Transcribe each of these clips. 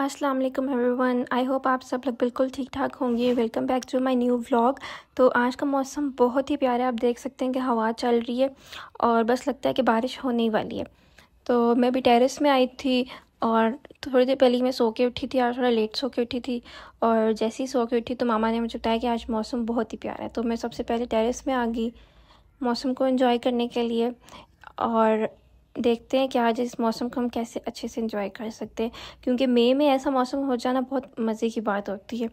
अस्सलाम वालेकुम everyone I hope आप सब लोग बिल्कुल ठीक ठाक होंगे welcome back to my new vlog तो आज का मौसम बहुत ही प्यारा है आप देख सकते हैं कि हवा चल रही है और बस लगता है कि बारिश होने वाली है तो मैं भी टेरेस में आई थी और थोड़ी देर पहले मैं सो के उठी थी और थोड़ा लेट सो के उठी थी और जैसे ही सो के उठी तो मामा ने मुझे बताया कि आज मौसम बहुत ही प्यारा है तो मैं सबसे पहले टेरेस में आ गई मौसम को इन्जॉय करने के लिए और देखते हैं कि आज इस मौसम को हम कैसे अच्छे से इंजॉय कर सकते हैं क्योंकि मई में ऐसा मौसम हो जाना बहुत मज़े की बात होती है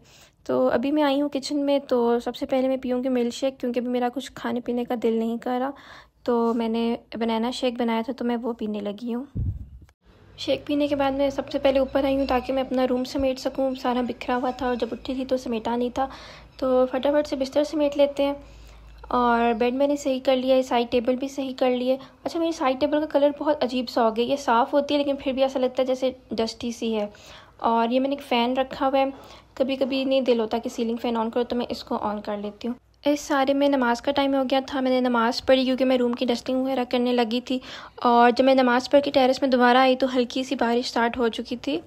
तो अभी मैं आई हूँ किचन में तो सबसे पहले मैं पीऊँगी मिल्क शेक क्योंकि अभी मेरा कुछ खाने पीने का दिल नहीं कर रहा तो मैंने बनाना शेक बनाया था तो मैं वो पीने लगी हूँ शेक पीने के बाद मैं सबसे पहले ऊपर आई हूँ ताकि मैं अपना रूम समेट सकूँ सारा बिखरा हुआ था और जब उठी थी तो समेटा नहीं था तो फटाफट से बिस्तर समेट लेते हैं और बेड मैंने सही कर लिया है साइड टेबल भी सही कर लिए अच्छा मेरी साइड टेबल का कलर बहुत अजीब सा हो गया ये साफ़ होती है लेकिन फिर भी ऐसा लगता है जैसे डस्टी सी है और ये मैंने एक फ़ैन रखा हुआ है कभी कभी नहीं दिल होता कि सीलिंग फ़ैन ऑन करो तो मैं इसको ऑन कर लेती हूँ इस सारे में नमाज़ का टाइम हो गया था मैंने नमाज़ पढ़ी क्योंकि मैं रूम की डस्टिंग वगैरह करने लगी थी और जब मैं नमाज़ पढ़ के टेरेस में दोबारा आई तो हल्की सी बारिश स्टार्ट हो चुकी थी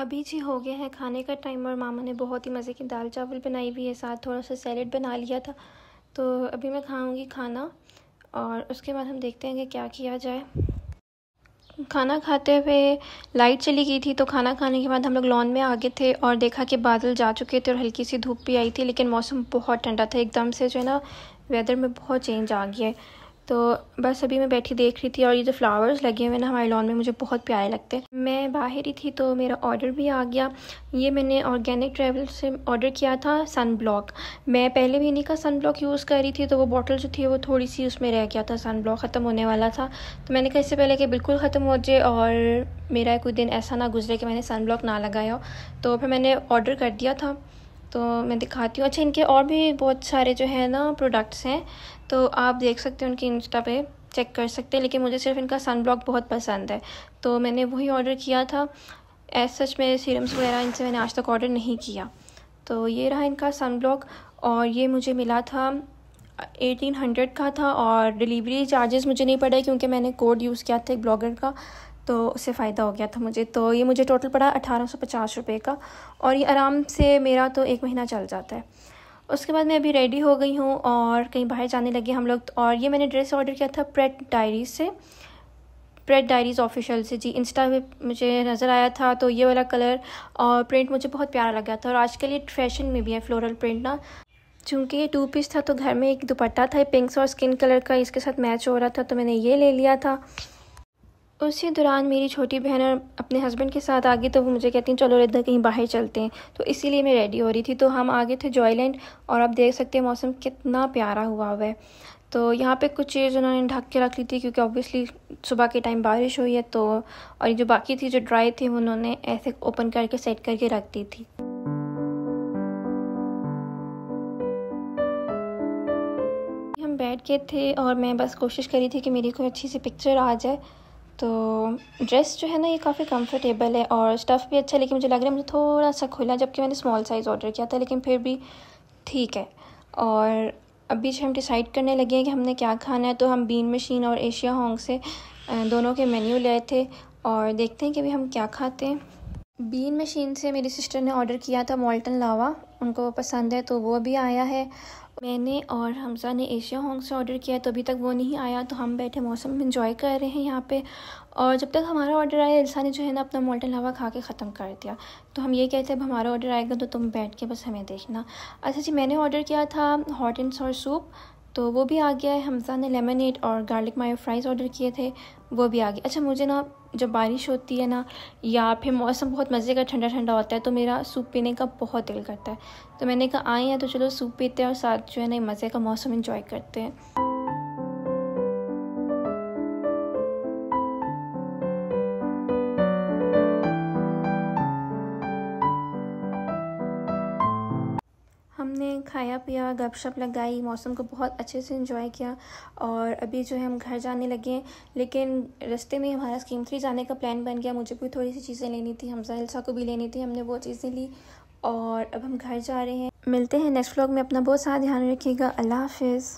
अभी जी हो गया है खाने का टाइम और मामा ने बहुत ही मज़े की दाल चावल बनाई हुई है साथ थोड़ा सा सैलड बना लिया था तो अभी मैं खाऊंगी खाना और उसके बाद हम देखते हैं कि क्या किया जाए खाना खाते हुए लाइट चली गई थी तो खाना खाने के बाद हम लोग लॉन में आ गए थे और देखा कि बादल जा चुके थे और हल्की सी धूप भी आई थी लेकिन मौसम बहुत ठंडा था एकदम से जो है ना वेदर में बहुत चेंज आ गया है तो बस अभी मैं बैठी देख रही थी और ये जो फ्लावर्स लगे हुए ना हमारे लॉन में मुझे बहुत प्यारे लगते हैं मैं बाहर ही थी तो मेरा ऑर्डर भी आ गया ये मैंने ऑर्गेनिक ट्रेवल से ऑर्डर किया था सन ब्लॉक मैं पहले भी इन्हीं का सन ब्लॉक यूज़ कर रही थी तो वो बॉटल जो थी वो थोड़ी सी उसमें रह गया था सन ब्लॉक ख़त्म होने वाला था तो मैंने कहा इससे पहले कि बिल्कुल ख़त्म हो जाए और मेरा कोई दिन ऐसा ना गुजरे कि मैंने सन ब्लॉक ना लगाया तो फिर मैंने ऑर्डर कर दिया था तो मैं दिखाती हूँ अच्छा इनके और भी बहुत सारे जो है ना प्रोडक्ट्स हैं तो आप देख सकते हैं उनकी इंस्टा पे चेक कर सकते हैं लेकिन मुझे सिर्फ इनका सन ब्लॉक बहुत पसंद है तो मैंने वही ऑर्डर किया था एज सच में सीरम्स वगैरह इनसे मैंने आज तक ऑर्डर नहीं किया तो ये रहा इनका सन ब्लॉक और ये मुझे मिला था एटीन हंड्रेड का था और डिलीवरी चार्जेस मुझे नहीं पड़े क्योंकि मैंने कोड यूज़ किया था एक ब्लॉगर का तो उससे फ़ायदा हो गया था मुझे तो ये मुझे टोटल पड़ा अठारह सौ पचास रुपये का और ये आराम से मेरा तो एक महीना चल जाता है उसके बाद मैं अभी रेडी हो गई हूँ और कहीं बाहर जाने लगे हम लोग तो और ये मैंने ड्रेस ऑर्डर किया था प्रेट डायरी से प्रेट डायरीज़ ऑफिशियल से जी इंस्टा पे मुझे नज़र आया था तो ये वाला कलर और प्रिंट मुझे बहुत प्यारा लगा था और आजकल ये फैशन में भी है फ्लोरल प्रिंट ना चूँकि ये टू पीस था तो घर में एक दुपट्टा था पिंक्स और स्किन कलर का इसके साथ मैच हो रहा था तो मैंने ये ले लिया था तो उसी दौरान मेरी छोटी बहन और अपने हस्बैंड के साथ आ गई तो वो मुझे कहती हैं चलो इधर कहीं बाहर चलते हैं तो इसीलिए मैं रेडी हो रही थी तो हम आ गए थे जॉयलैंड और आप देख सकते हैं मौसम कितना प्यारा हुआ हुआ है तो यहाँ पे कुछ चीज़ उन्होंने ढक के रख ली थी क्योंकि ऑब्वियसली सुबह के टाइम बारिश हुई है तो और जो बाकी थी जो ड्राई थी उन्होंने ऐसे ओपन करके सेट करके रख दी थी हम बैठ गए थे और मैं बस कोशिश करी थी कि मेरी कोई अच्छी सी पिक्चर आ जाए तो ड्रेस जो है ना ये काफ़ी कंफर्टेबल है और स्टफ़ भी अच्छा है लेकिन मुझे लग रहा है मुझे थोड़ा सा खुला जबकि मैंने स्मॉल साइज़ ऑर्डर किया था लेकिन फिर भी ठीक है और अभी जो हम डिसाइड करने लगे हैं कि हमने क्या खाना है तो हम बीन मशीन और एशिया होंग से दोनों के मेन्यू लाए थे और देखते हैं कि अभी हम क्या खाते हैं बीन मशीन से मेरी सिस्टर ने ऑर्डर किया था मॉल्टन लावा उनको पसंद है तो वो अभी आया है मैंने और हमसा ने एशिया होंग से ऑर्डर किया तो अभी तक वो नहीं आया तो हम बैठे मौसम इन्जॉय कर रहे हैं यहाँ पे और जब तक हमारा ऑर्डर आया इल्सा ने जो है ना अपना मोल्टन हवा खा के ख़त्म कर दिया तो हम ये कहते हैं अब हमारा ऑर्डर आएगा तो तुम बैठ के बस हमें देखना अच्छा जी मैंने ऑर्डर किया था हॉट एंड सॉर सूप तो वो भी आ गया है हमजा ने एड और गार्लिक मायो फ्राइज़ ऑर्डर किए थे वो भी आ गया अच्छा मुझे ना जब बारिश होती है ना या फिर मौसम बहुत मज़े का ठंडा ठंडा होता है तो मेरा सूप पीने का बहुत दिल करता है तो मैंने कहा आए हैं तो चलो सूप पीते हैं और साथ जो है ना मज़े का मौसम इन्जॉय करते हैं हमने खाया पिया गपशप लगाई मौसम को बहुत अच्छे से इन्जॉय किया और अभी जो है हम घर जाने लगे हैं लेकिन रास्ते में हमारा स्कीम थ्री जाने का प्लान बन गया मुझे भी थोड़ी सी चीज़ें लेनी थी हमजा हिलसा को भी लेनी थी हमने वो चीज़ें ली और अब हम घर जा रहे हैं मिलते हैं नेक्स्ट व्लॉग में अपना बहुत सारा ध्यान रखिएगा अल्लाह हाफिज़